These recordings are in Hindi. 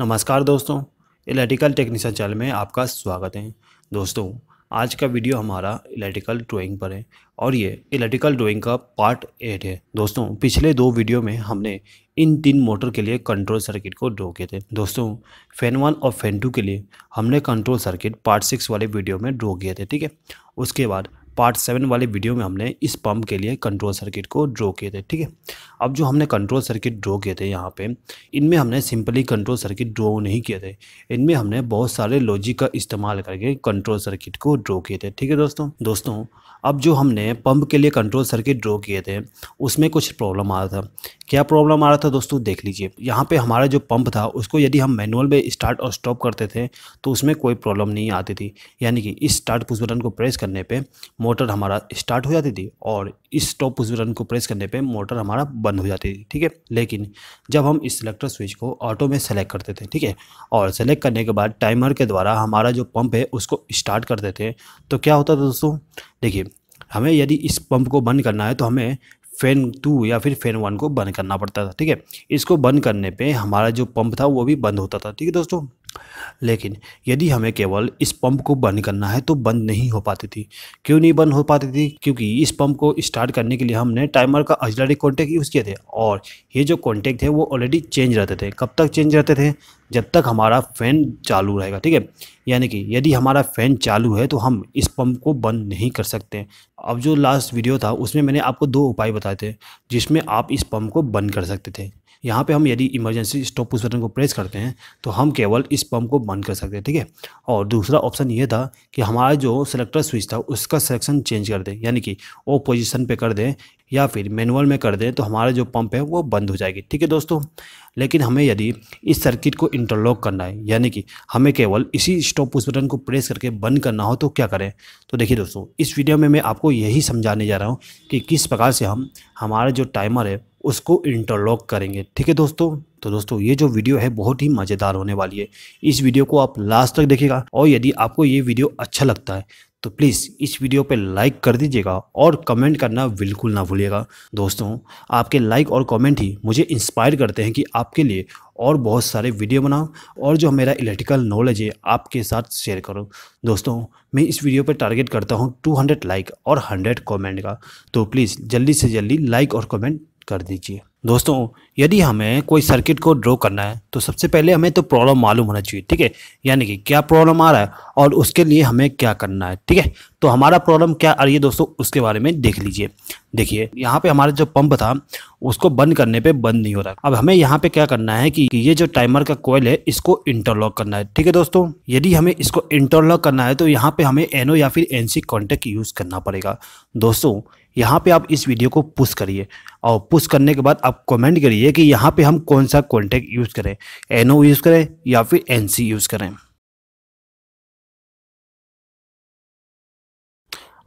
नमस्कार दोस्तों इलेक्ट्रिकल टेक्नीशियन चैनल में आपका स्वागत है दोस्तों आज का वीडियो हमारा इलेक्ट्रिकल ड्राइंग पर है और ये इलेक्ट्रिकल ड्राइंग का पार्ट एट है दोस्तों पिछले दो वीडियो में हमने इन तीन मोटर के लिए कंट्रोल सर्किट को ड्रॉ किए थे दोस्तों फैन वन और फैन टू के लिए हमने कंट्रोल सर्किट पार्ट सिक्स वाले वीडियो में ड्रॉ किए थे ठीक है उसके बाद पार्ट सेवन वाले वीडियो में हमने इस पंप के लिए कंट्रोल सर्किट को ड्रॉ किए थे ठीक है अब जो हमने कंट्रोल सर्किट ड्रॉ किए थे यहाँ पे इनमें हमने सिंपली कंट्रोल सर्किट ड्रॉ नहीं किए थे इनमें हमने बहुत सारे लॉजिक का इस्तेमाल करके कंट्रोल सर्किट को ड्रॉ किए थे ठीक है दोस्तों दोस्तों अब जो हमने पंप के लिए कंट्रोल सर्किट ड्रॉ किए थे उसमें कुछ प्रॉब्लम आ रहा था क्या प्रॉब्लम आ रहा था दोस्तों देख लीजिए यहाँ पे हमारा जो पंप था उसको यदि हम मैनुअल में स्टार्ट और स्टॉप करते थे तो उसमें कोई प्रॉब्लम नहीं आती थी यानी कि इस स्टार्ट पुश बटन को प्रेस करने पे मोटर हमारा स्टार्ट हो जाती थी और इस स्टॉप पुश बटन को प्रेस करने पे मोटर हमारा बंद हो जाती थी ठीक है लेकिन जब हम इस सिलेक्टर स्विच को ऑटो में सेलेक्ट करते थे ठीक है और सेलेक्ट करने के बाद टाइमर के द्वारा हमारा जो पंप है उसको स्टार्ट करते थे तो क्या होता था दोस्तों देखिए हमें यदि इस पंप को बंद करना है तो हमें फैन टू या फिर फैन वन को बंद करना पड़ता था ठीक है इसको बंद करने पे हमारा जो पंप था वो भी बंद होता था ठीक है दोस्तों लेकिन यदि हमें केवल इस पंप को बंद करना है तो बंद नहीं हो पाती थी क्यों नहीं बंद हो पाती थी क्योंकि इस पंप को स्टार्ट करने के लिए हमने टाइमर का अजलरी कॉन्टैक्ट यूज़ किए थे और ये जो कॉन्टैक्ट थे वो ऑलरेडी चेंज रहते थे कब तक चेंज रहते थे जब तक हमारा फ़ैन चालू रहेगा ठीक है यानी कि यदि हमारा फ़ैन चालू है तो हम इस पंप को बंद नहीं कर सकते अब जो लास्ट वीडियो था उसमें मैंने आपको दो उपाय बताए थे जिसमें आप इस पंप को बंद कर सकते थे यहाँ पे हम यदि इमरजेंसी स्टॉप पुश बटन को प्रेस करते हैं तो हम केवल इस पंप को बंद कर सकते हैं ठीक है और दूसरा ऑप्शन ये था कि हमारा जो सेलेक्टर स्विच था उसका सिलेक्शन चेंज कर दें यानी कि ओ पोजिशन पर कर दें या फिर मैनुअल में कर दें तो हमारा जो पंप है वो बंद हो जाएगी ठीक है दोस्तों लेकिन हमें यदि इस सर्किट को इंटरलॉक करना है यानी कि हमें केवल इसी स्टॉप पुश बटन को प्रेस करके बंद करना हो तो क्या करें तो देखिए दोस्तों इस वीडियो में मैं आपको यही समझाने जा रहा हूँ कि किस प्रकार से हम हमारा जो टाइमर है उसको इंटरलॉक करेंगे ठीक है दोस्तों तो दोस्तों ये जो वीडियो है बहुत ही मज़ेदार होने वाली है इस वीडियो को आप लास्ट तक देखिएगा और यदि आपको ये वीडियो अच्छा लगता है तो प्लीज़ इस वीडियो पे लाइक कर दीजिएगा और कमेंट करना बिल्कुल ना भूलिएगा दोस्तों आपके लाइक और कमेंट ही मुझे इंस्पायर करते हैं कि आपके लिए और बहुत सारे वीडियो बनाऊं और जो मेरा इलेक्ट्रिकल नॉलेज है आपके साथ शेयर करूं दोस्तों मैं इस वीडियो पर टारगेट करता हूं 200 लाइक और 100 कमेंट का तो प्लीज़ जल्दी से जल्दी लाइक और कॉमेंट कर दीजिए दोस्तों यदि हमें कोई सर्किट को ड्रॉ करना है तो सबसे पहले हमें तो प्रॉब्लम मालूम होना चाहिए ठीक है यानी कि क्या प्रॉब्लम आ रहा है और उसके लिए हमें क्या करना है ठीक है तो हमारा प्रॉब्लम क्या आ रही है दोस्तों उसके बारे में देख लीजिए देखिए यहाँ पे हमारा जो पंप था उसको बंद करने पे बंद नहीं हो रहा अब हमें यहाँ पे क्या करना है कि ये जो टाइमर का कोयल है इसको इंटरलॉक करना है ठीक है दोस्तों यदि हमें इसको इंटरलॉक करना है तो यहाँ पे हमें एनओ या फिर एनसी कॉन्टेक्ट यूज़ करना पड़ेगा दोस्तों यहाँ पे आप इस वीडियो को पुश करिए और पुश करने के बाद आप कमेंट करिए कि यहाँ पे हम कौन सा कॉन्टैक्ट यूज़ करें एनओ यूज़ करें या फिर एनसी यूज़ करें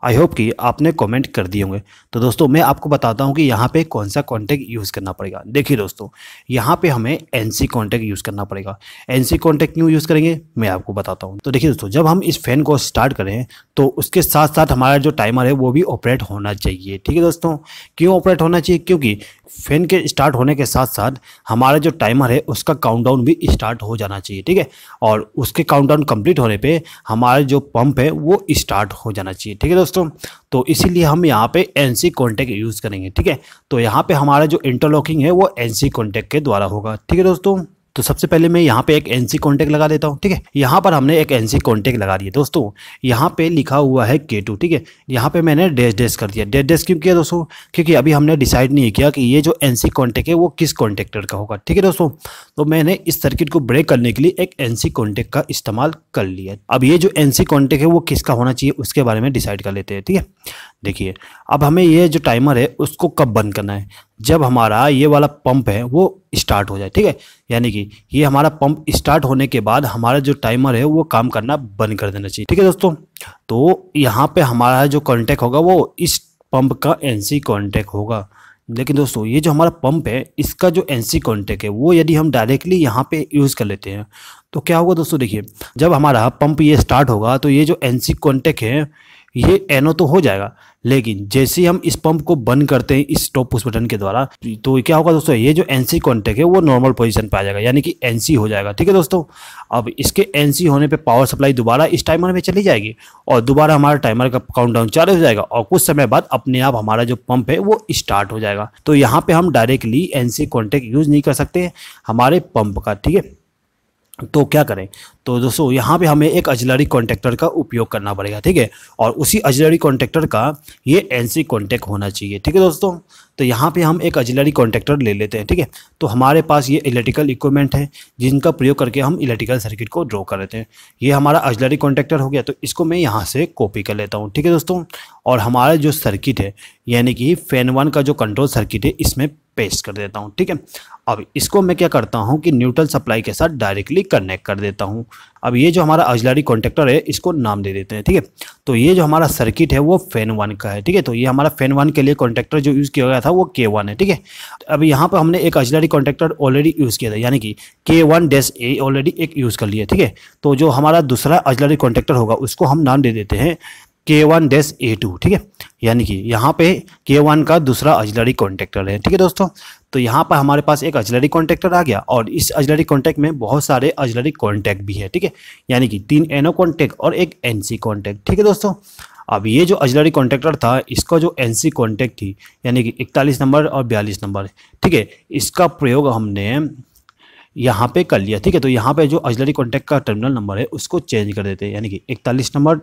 आई होप कि आपने कमेंट कर दिए होंगे तो दोस्तों मैं आपको बताता हूँ कि यहाँ पे कौन सा कॉन्टैक्ट यूज़ करना पड़ेगा देखिए दोस्तों यहाँ पे हमें एन सी कॉन्टैक्ट यूज़ करना पड़ेगा एन सी कॉन्टैक्ट क्यों यूज़ करेंगे मैं आपको बताता हूँ तो देखिए दोस्तों जब हम इस फैन को स्टार्ट करें तो उसके साथ साथ हमारा जो टाइमर है वो भी ऑपरेट होना चाहिए ठीक है दोस्तों क्यों ऑपरेट होना चाहिए क्योंकि फैन के स्टार्ट होने के साथ साथ हमारा जो टाइमर है उसका काउंट भी स्टार्ट हो जाना चाहिए ठीक है और उसके काउंट कंप्लीट होने पर हमारा जो पम्प है वो स्टार्ट हो जाना चाहिए ठीक है दोस्तों दोस्तों तो इसीलिए हम यहाँ पे एन सी कॉन्टैक्ट यूज़ करेंगे ठीक है तो यहाँ पे हमारा जो इंटरलॉकिंग है वो एन सी कॉन्टैक्ट के द्वारा होगा ठीक है दोस्तों तो सबसे पहले मैं यहाँ पे एक एन सी कॉन्टैक्ट लगा देता हूँ ठीक है यहाँ पर हमने एक एन सी कॉन्टैक्ट लगा दिया दोस्तों यहाँ पे लिखा हुआ है के टू ठीक है यहाँ पे मैंने डेस डेस कर दिया डेस डेस क्यों किया दोस्तों क्योंकि अभी हमने डिसाइड नहीं किया कि ये जो एन सी है वो किस कॉन्टैक्टर का होगा ठीक है दोस्तों तो मैंने इस सर्किट को ब्रेक करने के लिए एक एन सी का इस्तेमाल कर लिया अब ये जो एन सी है वो किसका होना चाहिए उसके बारे में डिसाइड कर लेते हैं ठीक है देखिए अब हमें ये जो टाइमर है उसको कब बंद करना है जब हमारा ये वाला पंप है वो स्टार्ट हो जाए ठीक है यानी कि ये हमारा पंप स्टार्ट होने के बाद हमारा जो टाइमर है वो काम करना बंद कर देना चाहिए ठीक है दोस्तों तो यहाँ पे हमारा जो कॉन्टैक्ट होगा वो इस पंप का एनसी कॉन्टैक्ट होगा लेकिन दोस्तों ये जो हमारा पंप है इसका जो एन सी है वो यदि हम डायरेक्टली यहाँ पर यूज़ कर लेते हैं तो क्या होगा दोस्तों देखिए जब हमारा पंप ये स्टार्ट होगा तो ये जो एन सी है ये एनो तो हो जाएगा लेकिन जैसे हम इस पंप को बंद करते हैं इस टॉप पुश बटन के द्वारा तो क्या होगा दोस्तों ये जो एनसी कॉन्टेक्ट है वो नॉर्मल पोजीशन पे आ जाएगा यानी कि एनसी हो जाएगा ठीक है दोस्तों अब इसके एनसी होने पे पावर सप्लाई दोबारा इस टाइमर में चली जाएगी और दोबारा हमारा टाइमर का डाउन चालू हो जाएगा और कुछ समय बाद अपने आप हमारा जो पंप है वो स्टार्ट हो जाएगा तो यहाँ पर हम directly N C contact use नहीं कर सकते हमारे पंप का ठीक है तो क्या करें तो दोस्तों यहाँ पे हमें एक अजलरी कॉन्टेक्टर का उपयोग करना पड़ेगा ठीक है और उसी अजलरी कॉन्टेक्टर का ये एनसी कॉन्टेक्ट होना चाहिए ठीक है दोस्तों तो यहाँ पे हम एक अजिलरी कॉन्ट्रेक्टर ले लेते हैं ठीक है तो हमारे पास ये इलेक्ट्रिकल इक्विपमेंट है जिनका प्रयोग करके हम इलेक्ट्रिकल सर्किट को ड्रॉ कर लेते हैं ये हमारा अजिलरी कॉन्ट्रैक्टर हो गया तो इसको मैं यहाँ से कॉपी कर लेता हूँ ठीक है दोस्तों और हमारा जो सर्किट है यानी कि फैन वन का जो कंट्रोल सर्किट है इसमें पेस्ट कर देता हूँ ठीक है अब इसको मैं क्या करता हूँ कि न्यूट्रल सप्लाई के साथ डायरेक्टली कनेक्ट कर देता हूँ अब ये जो हमारा अजलारी कॉन्टेक्टर है इसको नाम दे देते हैं ठीक है तो ये जो हमारा सर्किट है वो फैन वन का है ठीक है तो ये हमारा फैन वन के लिए कॉन्टेक्टर जो यूज़ किया गया था वो के वन है ठीक है अब यहाँ पर हमने एक अजलारी कॉन्टेक्टर ऑलरेडी यूज़ किया था यानी कि K one dash A already एक यूज़ कर लिया ठीक है तो जो हमारा दूसरा अजलारी कॉन्टेक्टर होगा उसको हम नाम दे देते हैं के वन डैश ए टू ठीक है यानी कि यहाँ पे के वन का दूसरा अजलरी कॉन्टेक्टर है ठीक है दोस्तों तो यहाँ पर हमारे पास एक अजलरी कॉन्टेक्टर आ गया और इस अजलरी कॉन्टेक्ट में बहुत सारे अजलरी कॉन्टैक्ट भी है ठीक है यानी कि तीन एनो कॉन्टैक्ट और एक सी कॉन्टैक्ट ठीक है दोस्तों अब ये जो अजलरी कॉन्ट्रैक्टर था इसका जो एन सी कॉन्टैक्ट थी यानी कि इकतालीस नंबर और बयालीस नंबर ठीक है इसका प्रयोग हमने यहाँ पे कर लिया ठीक है तो यहाँ पे जो अजलरी कॉन्टैक्ट का टर्मिनल नंबर है उसको चेंज कर देते हैं यानी कि इकतालीस नंबर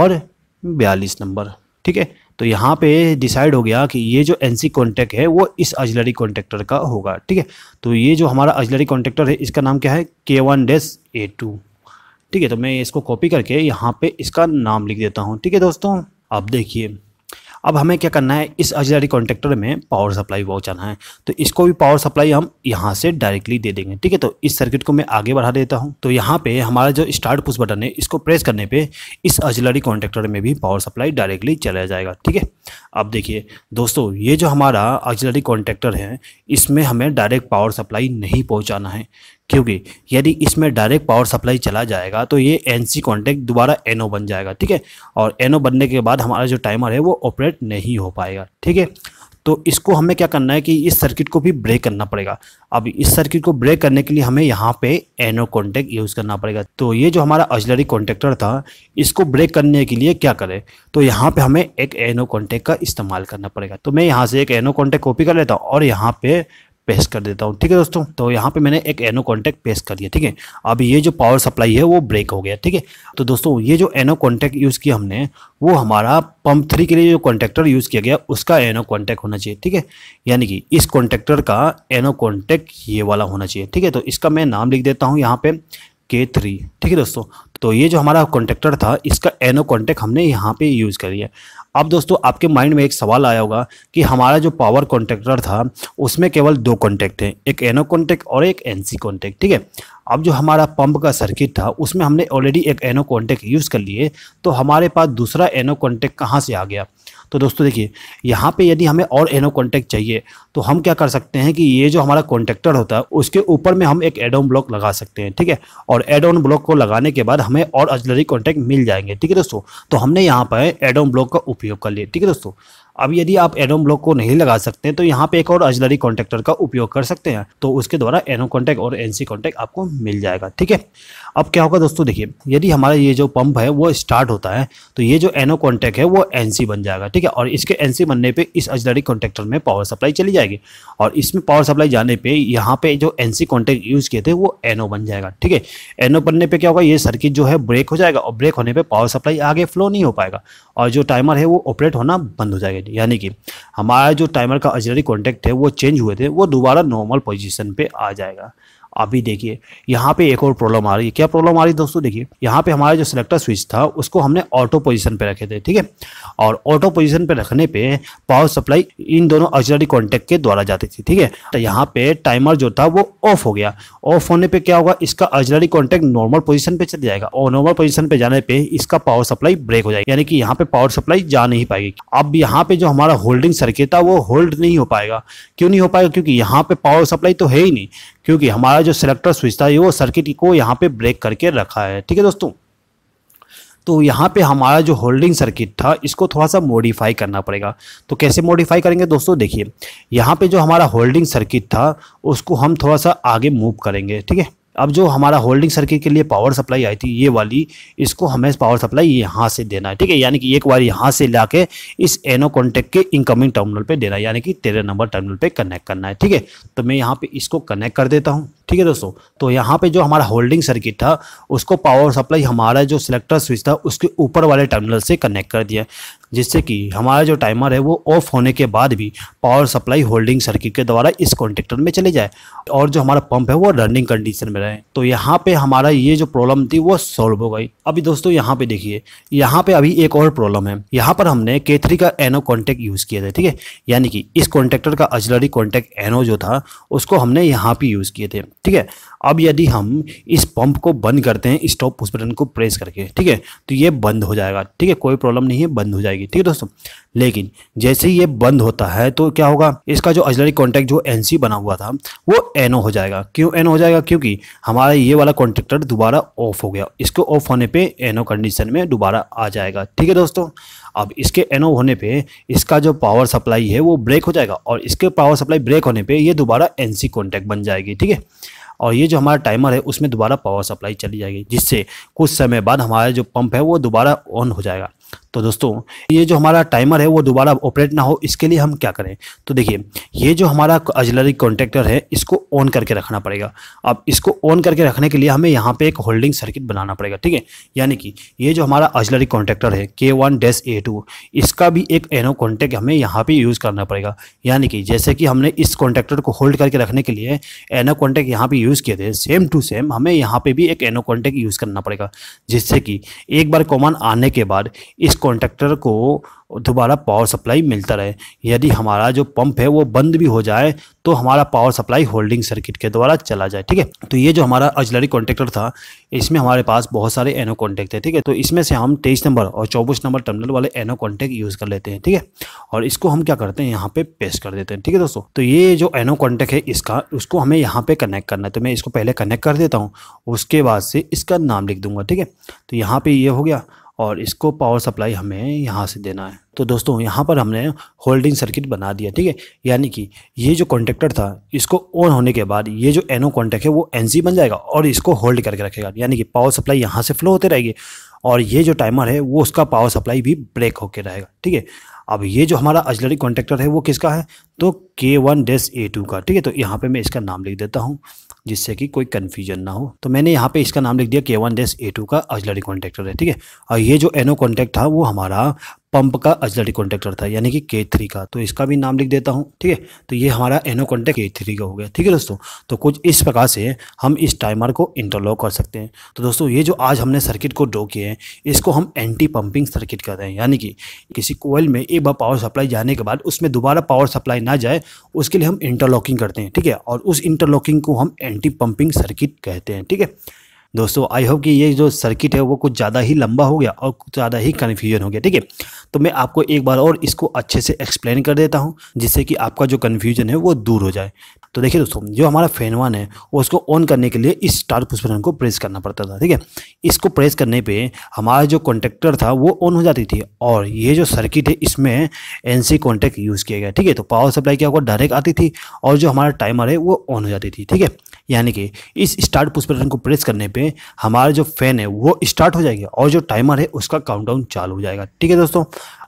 और बयालीस नंबर ठीक है तो यहाँ पे डिसाइड हो गया कि ये जो एनसी कॉन्टैक्ट है वो इस अजलरी कॉन्टैक्टर का होगा ठीक है तो ये जो हमारा अजलरी कॉन्ट्रेक्टर है इसका नाम क्या है के वन डैस ए टू ठीक है तो मैं इसको कॉपी करके यहाँ पे इसका नाम लिख देता हूँ ठीक है दोस्तों आप देखिए अब हमें क्या करना है इस अजलरी कॉन्ट्रेक्टर में पावर सप्लाई पहुँचाना है तो इसको भी पावर सप्लाई हम यहाँ से डायरेक्टली दे देंगे ठीक है तो इस सर्किट को मैं आगे बढ़ा देता हूँ तो यहाँ पे हमारा जो स्टार्ट पुश बटन है इसको प्रेस करने पे इस अजलरी कॉन्ट्रेक्टर में भी पावर सप्लाई डायरेक्टली चला जाएगा ठीक है अब देखिए दोस्तों ये जो हमारा अजलरी कॉन्ट्रेक्टर है इसमें हमें डायरेक्ट पावर सप्लाई नहीं पहुँचाना है क्योंकि यदि इसमें डायरेक्ट पावर सप्लाई चला जाएगा तो ये एन सी कॉन्टेक्ट दोबारा एन बन जाएगा ठीक है और एन बनने के बाद हमारा जो टाइमर है वो ऑपरेट नहीं हो पाएगा ठीक है तो इसको हमें क्या करना है कि इस सर्किट को भी ब्रेक करना पड़ेगा अब इस सर्किट को ब्रेक करने के लिए हमें यहाँ पे एनो कॉन्टैक्ट यूज़ करना पड़ेगा तो ये जो हमारा अजलरी कॉन्टेक्टर था इसको ब्रेक करने के लिए क्या करें तो यहाँ पे हमें एक एनो कॉन्टैक्ट का इस्तेमाल करना पड़ेगा तो मैं यहाँ से एक एनो कॉन्टैक्ट कॉपी कर लेता हूँ और यहाँ पे पेस्ट कर देता हूँ ठीक है दोस्तों तो यहाँ पे मैंने एक एनो कॉन्टैक्ट पेस्ट कर दिया ठीक है अब ये जो पावर सप्लाई है वो ब्रेक हो गया ठीक है तो दोस्तों ये जो एनो कॉन्टैक्ट यूज़ किया हमने वो हमारा पंप थ्री के लिए जो कॉन्टैक्टर यूज़ किया गया उसका एनो कॉन्टैक्ट होना चाहिए ठीक है यानी कि इस कॉन्टैक्टर का एनो कॉन्टैक्ट ये वाला होना चाहिए ठीक है तो इसका मैं नाम लिख देता हूँ यहाँ पे के थ्री ठीक है दोस्तों तो ये जो हमारा कॉन्टैक्टर था इसका एनो कॉन्टेक्ट हमने यहाँ पे यूज़ कर लिया अब दोस्तों आपके माइंड में एक सवाल आया होगा कि हमारा जो पावर कॉन्टेक्टर था उसमें केवल दो कॉन्टेक्ट थे एक एनो कॉन्टेक्ट और एक एनसी कॉन्टेक्ट ठीक है अब जो हमारा पंप का सर्किट था उसमें हमने ऑलरेडी एक एनो कॉन्टेक्ट यूज़ कर लिए तो हमारे पास दूसरा एनो कॉन्टेक्ट कहाँ से आ गया तो दोस्तों देखिए यहाँ पे यदि हमें और एनो कॉन्टैक्ट चाहिए तो हम क्या कर सकते हैं कि ये जो हमारा कॉन्टैक्टर होता है उसके ऊपर में हम एक एडोन ब्लॉक लगा सकते हैं ठीक है और एडोन ब्लॉक को लगाने के बाद हमें और अजलरी कॉन्टैक्ट मिल जाएंगे ठीक है दोस्तों तो हमने यहाँ पर एडोन ब्लॉक का उपयोग कर लिया ठीक है दोस्तों अब यदि आप एनो ब्लॉक को नहीं लगा सकते तो यहाँ पे एक और अजलरी कॉन्टेक्टर का उपयोग कर सकते हैं तो उसके द्वारा एनो कॉन्टेक्ट और एनसी कॉन्टैक्ट आपको मिल जाएगा ठीक है अब क्या होगा दोस्तों देखिए यदि हमारा ये जो पंप है वो स्टार्ट होता है तो ये जो एनो कॉन्टैक्ट है वो एन बन जाएगा ठीक है और इसके एन बनने पर इस अजलरी कॉन्टेक्टर में पावर सप्लाई चली जाएगी और इसमें पावर सप्लाई जाने पर यहाँ पे जो एन कॉन्टेक्ट यूज़ किए थे वो एनो बन जाएगा ठीक है एनो बनने पर क्या होगा ये सर्किट जो है ब्रेक हो जाएगा और ब्रेक होने पर पावर सप्लाई आगे फ्लो नहीं हो पाएगा और जो टाइमर है वो ऑपरेट होना बंद हो जाएगा डेड यानी कि हमारा जो टाइमर का अजनरी कॉन्टैक्ट है वो चेंज हुए थे वो दोबारा नॉर्मल पोजिशन पर आ जाएगा अभी देखिए यहाँ पे एक और प्रॉब्लम आ रही है क्या प्रॉब्लम आ रही है दोस्तों देखिए यहाँ पे हमारा जो सिलेक्टर स्विच था उसको हमने ऑटो पोजीशन पे रखे थे ठीक है और ऑटो पोजीशन पे रखने पे पावर सप्लाई इन दोनों ऑक्सिलरी कॉन्टेक्ट के द्वारा जाती थी ठीक है तो यहाँ पे टाइमर जो था वो ऑफ हो गया ऑफ होने पर क्या होगा इसका ऑक्सिलरी कॉन्टेक्ट नॉर्मल पोजिशन पे चले जाएगा और नॉर्मल पोजिशन पे जाने पर इसका पावर सप्लाई ब्रेक हो जाएगी यानी कि यहाँ पे पावर सप्लाई जा नहीं पाएगी अब यहाँ पे जो हमारा होल्डिंग सर्किट था वो होल्ड नहीं हो पाएगा क्यों नहीं हो पाएगा क्योंकि यहाँ पे पावर सप्लाई तो है ही नहीं क्योंकि हमारा जो सिलेक्टर स्विच था ये वो सर्किट को यहाँ पे ब्रेक करके रखा है ठीक है दोस्तों तो यहाँ पे हमारा जो होल्डिंग सर्किट था इसको थोड़ा सा मॉडिफाई करना पड़ेगा तो कैसे मॉडिफाई करेंगे दोस्तों देखिए यहाँ पे जो हमारा होल्डिंग सर्किट था उसको हम थोड़ा सा आगे मूव करेंगे ठीक है अब जो हमारा होल्डिंग सर्किट के लिए पावर सप्लाई आई थी ये वाली इसको हमें पावर सप्लाई यहाँ से देना है ठीक है यानी कि एक बार यहाँ से ला इस एनो कॉन्टेक्ट के इनकमिंग टर्मिनल पे देना है यानी कि तेरह नंबर टर्मिनल पे कनेक्ट करना है ठीक है तो मैं यहाँ पे इसको कनेक्ट कर देता हूँ ठीक है दोस्तों तो यहाँ पे जो हमारा होल्डिंग सर्किट था उसको पावर सप्लाई हमारा जो सिलेक्टर स्विच था उसके ऊपर वाले टर्मिनल से कनेक्ट कर दिया जिससे कि हमारा जो टाइमर है वो ऑफ होने के बाद भी पावर सप्लाई होल्डिंग सर्किट के द्वारा इस कॉन्टेक्टर में चले जाए और जो हमारा पंप है वो रनिंग कंडीशन में रहे तो यहाँ पे हमारा ये जो प्रॉब्लम थी वो सॉल्व हो गई अभी दोस्तों यहाँ पे देखिए यहाँ पे अभी एक और प्रॉब्लम है यहाँ पर हमने के का एनो कॉन्टेक्ट यूज़ किया था ठीक है यानी कि इस कॉन्टेक्टर का अजलरी कॉन्टेक्ट एनो जो था उसको हमने यहाँ पे यूज़ किए थे ठीक है अब यदि हम इस पंप को बंद करते हैं स्टॉप पुश बटन को प्रेस करके ठीक है तो ये बंद हो जाएगा ठीक है कोई प्रॉब्लम नहीं है बंद हो जाएगी ठीक है दोस्तों लेकिन जैसे ही ये बंद होता है तो क्या होगा इसका जो अजलरी कॉन्टैक्ट जो एन बना हुआ था वो एन हो जाएगा क्यों एन हो जाएगा क्योंकि हमारा ये वाला कॉन्ट्रेक्टर दोबारा ऑफ हो गया इसको ऑफ होने पर एनओ कंडीशन में दोबारा आ जाएगा ठीक है दोस्तों अब इसके एनओ होने पे इसका जो पावर सप्लाई है वो ब्रेक हो जाएगा और इसके पावर सप्लाई ब्रेक होने पे ये दोबारा एनसी कांटेक्ट बन जाएगी ठीक है और ये जो हमारा टाइमर है उसमें दोबारा पावर सप्लाई चली जाएगी जिससे कुछ समय बाद हमारा जो पंप है वो दोबारा ऑन हो जाएगा तो दोस्तों ये जो हमारा टाइमर है वो दोबारा ऑपरेट ना हो इसके लिए हम क्या करें तो देखिए ये जो हमारा अजलरी कॉन्टेक्टर है इसको ऑन करके रखना पड़ेगा अब इसको ऑन करके रखने के लिए हमें यहाँ पे एक होल्डिंग सर्किट बनाना पड़ेगा ठीक है यानी कि ये जो हमारा अजलरी कॉन्टेक्टर है के वन डैश ए टू इसका भी एक एनो कॉन्टेक्ट हमें यहाँ पर यूज़ करना पड़ेगा यानी कि जैसे कि हमने इस कॉन्टेक्टर को होल्ड करके रखने के लिए एनो कॉन्टेक्ट यहाँ पर यूज़ किए थे सेम टू सेम हमें यहाँ पर भी एक एनो कॉन्टेक्ट यूज़ करना पड़ेगा जिससे कि एक बार कॉमन आने के बाद इस कॉन्ट्रैक्टर को दोबारा पावर सप्लाई मिलता रहे यदि हमारा जो पंप है वो बंद भी हो जाए तो हमारा पावर सप्लाई होल्डिंग सर्किट के द्वारा चला जाए ठीक है तो ये जो हमारा अजलरी कॉन्ट्रैक्टर था इसमें हमारे पास बहुत सारे एनो कॉन्टैक्ट थे ठीक है तो इसमें से हम तेईस नंबर और चौबीस नंबर टर्मिनल वाले एनो कॉन्टैक्ट यूज़ कर लेते हैं ठीक है और इसको हम क्या करते हैं यहाँ पे पेश कर देते हैं ठीक है दोस्तों तो ये जो एनो कॉन्टैक्ट है इसका उसको हमें यहाँ पे कनेक्ट करना है तो मैं इसको पहले कनेक्ट कर देता हूँ उसके बाद से इसका नाम लिख दूंगा ठीक है तो यहाँ पर ये हो गया और इसको पावर सप्लाई हमें यहाँ से देना है तो दोस्तों यहाँ पर हमने होल्डिंग सर्किट बना दिया ठीक है यानी कि ये जो कॉन्टेक्टर था इसको ऑन होने के बाद ये जो एनो कॉन्टेक्ट है वो एन बन जाएगा और इसको होल्ड करके रखेगा यानी कि पावर सप्लाई यहाँ से फ्लो होते रहेगी और ये जो टाइमर है वो उसका पावर सप्लाई भी ब्रेक होकर रहेगा ठीक है अब ये जो हमारा अजलरी कॉन्टेक्टर है वो किसका है तो के वन डैश ए टू का ठीक है तो यहाँ पे मैं इसका नाम लिख देता हूँ जिससे कि कोई कन्फ्यूजन ना हो तो मैंने यहाँ पे इसका नाम लिख दिया के वन डैश ए टू का अजलरी कॉन्टेक्टर है ठीक है और ये जो एनो कॉन्टैक्ट था वो हमारा पंप का अजलरी कॉन्टेक्टर था यानी कि के थ्री का तो इसका भी नाम लिख देता हूँ ठीक है तो ये हमारा एनो कॉन्टैक्ट के थ्री का हो गया ठीक है दोस्तों तो कुछ इस प्रकार से हम इस टाइमर को इंटरलॉक कर सकते हैं तो दोस्तों ये जो आज हमने सर्किट को ड्रॉ किए हैं इसको हम एंटी पंपिंग सर्किट रहे हैं यानी कि किसी कोयल में एक बार पावर सप्लाई जाने के बाद उसमें दोबारा पावर सप्लाई ना जाए उसके लिए हम इंटरलॉकिंग करते हैं ठीक है और उस इंटरलॉकिंग को हम एंटी पंपिंग सर्किट कहते हैं ठीक है दोस्तों आई होप कि ये जो सर्किट है वो कुछ ज़्यादा ही लंबा हो गया और कुछ ज़्यादा ही कन्फ्यूजन हो गया ठीक है तो मैं आपको एक बार और इसको अच्छे से एक्सप्लेन कर देता हूँ जिससे कि आपका जो कन्फ्यूजन है वो दूर हो जाए तो देखिए दोस्तों जो हमारा फैन वन है उसको ऑन करने के लिए इस स्टार पुश बटन को प्रेस करना पड़ता था ठीक है इसको प्रेस करने पे हमारा जो कॉन्टेक्टर था वो ऑन हो जाती थी और ये जो सर्किट है इसमें एन सी कॉन्टेक्ट यूज़ किया गया ठीक है तो पावर सप्लाई क्या होगा डायरेक्ट आती थी और जो हमारा टाइमर है वो ऑन हो जाती थी ठीक है यानी कि इस स्टार्ट पुश बटन को प्रेस करने पे हमारा जो फैन है वो स्टार्ट हो जाएगा और जो टाइमर है उसका काउंटडाउन चालू हो जाएगा ठीक है दोस्तों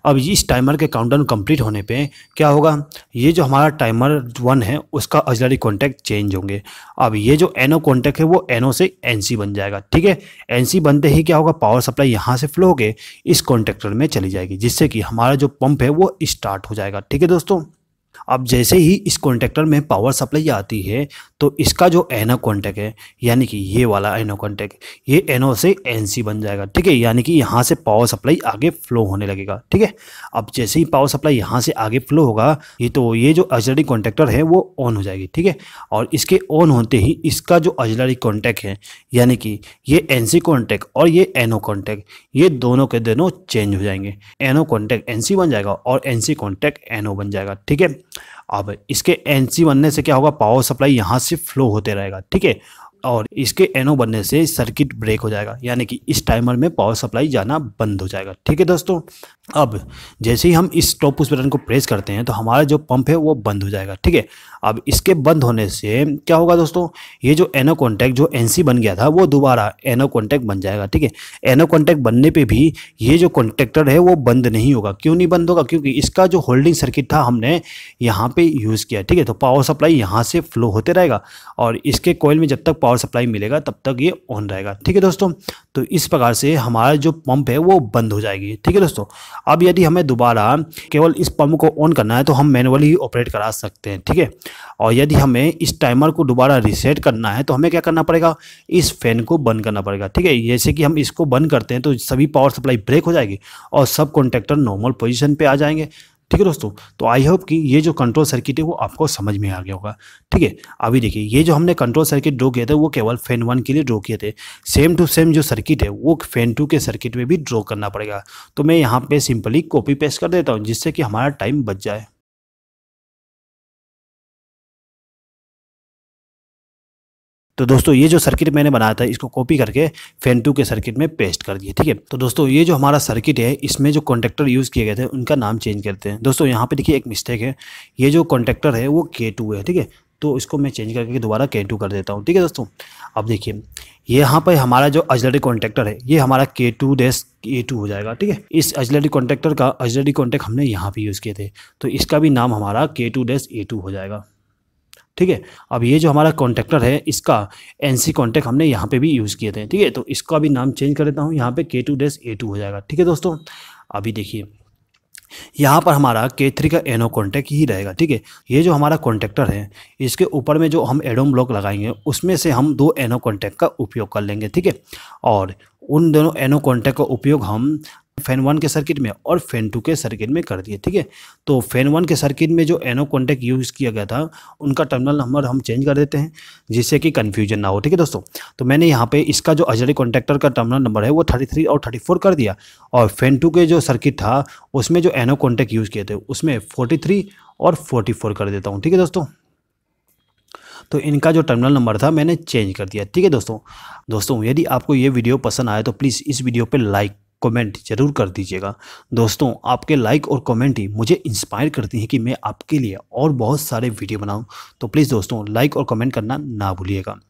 अब इस टाइमर के काउंटडाउन कंप्लीट होने पे क्या होगा ये जो हमारा टाइमर वन है उसका अजलरी कॉन्टैक्ट चेंज होंगे अब ये जो एनओ कॉन्टैक्ट है वो एनओ से एन बन जाएगा ठीक है एन बनते ही क्या होगा पावर सप्लाई यहाँ से फ्लो होकर इस कॉन्टैक्टर में चली जाएगी जिससे कि हमारा जो पंप है वो स्टार्ट हो जाएगा ठीक है दोस्तों अब जैसे ही इस कॉन्टैक्टर में पावर सप्लाई आती है तो इसका जो एनो कॉन्टैक्ट है यानी कि ये वाला एनो कॉन्टैक्ट ये एनो से एन बन जाएगा ठीक है यानी कि यहाँ से पावर सप्लाई आगे फ्लो होने लगेगा ठीक है अब जैसे ही पावर सप्लाई यहाँ से आगे फ्लो होगा ये तो ये जो अजलरी कॉन्टैक्टर है वो ऑन हो जाएगी ठीक है और इसके ऑन होते ही इसका जो अजलरी कॉन्टैक्ट है यानी कि ये एन सी और ये एनो कॉन्टैक्ट ये दोनों के दोनों चेंज हो जाएंगे एनो कॉन्टैक्ट एन सी बन जाएगा और एन सी कॉन्टैक्ट एनो बन जाएगा ठीक है अब इसके एन बनने से क्या होगा पावर सप्लाई यहाँ से फ्लो होते रहेगा ठीक है और इसके एनओ बनने से सर्किट ब्रेक हो जाएगा यानी कि इस टाइमर में पावर सप्लाई जाना बंद हो जाएगा ठीक है दोस्तों अब जैसे ही हम इस स्टॉप पुश बटन को प्रेस करते हैं तो हमारा जो पंप है वो बंद हो जाएगा ठीक है अब इसके बंद होने से क्या होगा दोस्तों ये जो एनो कॉन्टैक्ट जो एनसी बन गया था वो दोबारा एनो कॉन्टैक्ट बन जाएगा ठीक है एनो कॉन्टैक्ट बनने पे भी ये जो कॉन्टेक्टर है वो बंद नहीं होगा क्यों नहीं बंद होगा क्योंकि इसका जो होल्डिंग सर्किट था हमने यहाँ पर यूज़ किया ठीक है तो पावर सप्लाई यहाँ से फ्लो होते रहेगा और इसके कोयल में जब तक पावर सप्लाई मिलेगा तब तक ये ऑन रहेगा ठीक है दोस्तों तो इस प्रकार से हमारा जो पंप है वो बंद हो जाएगी ठीक है दोस्तों अब यदि हमें दोबारा केवल इस पंप को ऑन करना है तो हम मैनुअली ऑपरेट करा सकते हैं ठीक है और यदि हमें इस टाइमर को दोबारा रिसेट करना है तो हमें क्या करना पड़ेगा इस फैन को बंद करना पड़ेगा ठीक है जैसे कि हम इसको बंद करते हैं तो सभी पावर सप्लाई ब्रेक हो जाएगी और सब कॉन्ट्रैक्टर नॉर्मल पोजिशन पर आ जाएंगे ठीक है दोस्तों तो आई होप कि ये जो कंट्रोल सर्किट है वो आपको समझ में आ गया होगा ठीक है अभी देखिए ये जो हमने कंट्रोल सर्किट ड्रॉ किया था वो केवल फैन वन के लिए ड्रॉ किए थे सेम टू सेम जो सर्किट है वो फैन टू के सर्किट में भी ड्रॉ करना पड़ेगा तो मैं यहाँ पर सिंपली कॉपी पेस्ट कर देता हूँ जिससे कि हमारा टाइम बच जाए तो दोस्तों ये जो सर्किट मैंने बनाया था इसको कॉपी करके फैन टू के सर्किट में पेस्ट कर दिए ठीक है तो दोस्तों ये जो हमारा सर्किट है इसमें जो कॉन्टेक्टर यूज़ किए गए थे उनका नाम चेंज करते हैं दोस्तों यहाँ पर देखिए एक मिस्टेक है ये जो कॉन्टेक्टर है वो के टू है ठीक है तो इसको मैं चेंज करके दोबारा के टू कर देता हूँ ठीक है दोस्तों अब देखिए ये यहाँ पर हमारा जो अजलरी कॉन्टेक्टर है ये हमारा के टू डैश ए टू हो जाएगा ठीक है इस अजलरी कॉन्टेक्टर का अजलरी कॉन्टेक्ट हमने यहाँ पर यूज़ किए थे तो इसका भी नाम हमारा के टू डैश ए टू हो जाएगा ठीक है अब ये जो हमारा कॉन्टेक्टर है इसका एन सी कॉन्टेक्ट हमने यहाँ पे भी यूज़ किए थे ठीक है तो इसका भी नाम चेंज कर देता हूँ यहाँ पे के टू डैस ए टू हो जाएगा ठीक है दोस्तों अभी देखिए यहाँ पर हमारा के थ्री का एनो कॉन्टैक्ट ही रहेगा ठीक है ये जो हमारा कॉन्टेक्टर है इसके ऊपर में जो हम एडोम ब्लॉक लगाएंगे उसमें से हम दो एनो कॉन्टैक्ट का उपयोग कर लेंगे ठीक है और उन दोनों एनो कॉन्टैक्ट का उपयोग हम फैन वन के सर्किट में और फैन टू के सर्किट में कर दिए ठीक है तो फैन वन के सर्किट में जो एनो कॉन्टैक्ट यूज़ किया गया था उनका टर्मिनल नंबर हम चेंज कर देते हैं जिससे कि कन्फ्यूजन ना हो ठीक है दोस्तों तो मैंने यहाँ पे इसका जो अजरी कॉन्टैक्टर का टर्मिनल नंबर है वो थर्टी थ्री और थर्टी फोर कर दिया और फैन टू के जो सर्किट था उसमें जो एनो कॉन्टैक्ट यूज़ किए थे उसमें फोर्टी थ्री और फोर्टी फोर कर देता हूँ ठीक है दोस्तों तो इनका जो टर्मिनल नंबर था मैंने चेंज कर दिया ठीक है दोस्तों दोस्तों यदि आपको ये वीडियो पसंद आया तो प्लीज़ इस वीडियो पे लाइक कमेंट जरूर कर दीजिएगा दोस्तों आपके लाइक और कमेंट ही मुझे इंस्पायर करती हैं कि मैं आपके लिए और बहुत सारे वीडियो बनाऊं तो प्लीज़ दोस्तों लाइक और कमेंट करना ना भूलिएगा